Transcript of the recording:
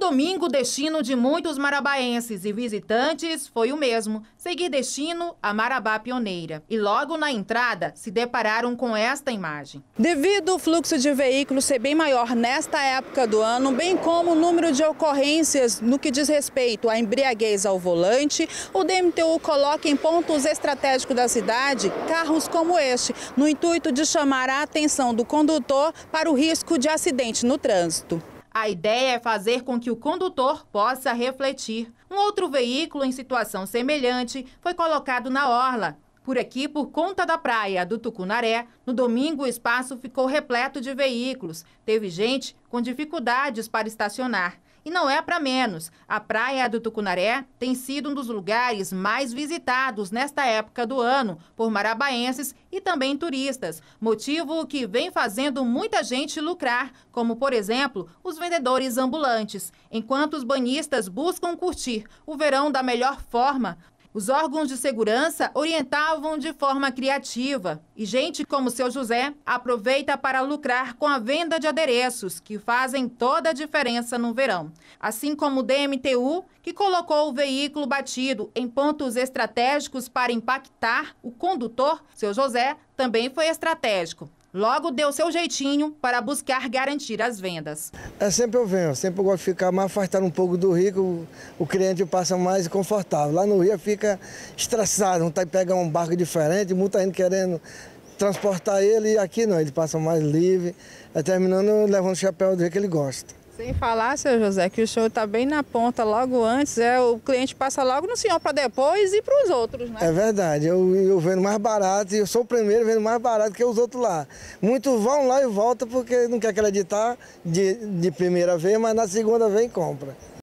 domingo, o destino de muitos marabaenses e visitantes foi o mesmo, seguir destino a Marabá Pioneira. E logo na entrada, se depararam com esta imagem. Devido ao fluxo de veículos ser bem maior nesta época do ano, bem como o número de ocorrências no que diz respeito à embriaguez ao volante, o DMTU coloca em pontos estratégicos da cidade carros como este, no intuito de chamar a atenção do condutor para o risco de acidente no trânsito. A ideia é fazer com que o condutor possa refletir. Um outro veículo em situação semelhante foi colocado na orla. Por aqui, por conta da praia do Tucunaré, no domingo o espaço ficou repleto de veículos. Teve gente com dificuldades para estacionar. E não é para menos. A praia do Tucunaré tem sido um dos lugares mais visitados nesta época do ano por marabaenses e também turistas, motivo que vem fazendo muita gente lucrar, como por exemplo, os vendedores ambulantes. Enquanto os banhistas buscam curtir o verão da melhor forma, os órgãos de segurança orientavam de forma criativa e gente como seu José aproveita para lucrar com a venda de adereços que fazem toda a diferença no verão. Assim como o DMTU, que colocou o veículo batido em pontos estratégicos para impactar o condutor, seu José também foi estratégico. Logo deu seu jeitinho para buscar garantir as vendas. É sempre eu venho, sempre eu gosto de ficar mais afastado um pouco do rico, o cliente passa mais confortável. Lá no Rio fica estressado, não tá pegar um barco diferente, muita gente querendo transportar ele, e aqui não, ele passa mais livre, é terminando levando o chapéu do que ele gosta. Sem falar, seu José, que o show está bem na ponta logo antes, é, o cliente passa logo no senhor para depois e para os outros, né? É verdade, eu, eu vendo mais barato, e eu sou o primeiro vendo mais barato que os outros lá. Muitos vão lá e voltam porque não quer acreditar de, de primeira vez, mas na segunda vem compra.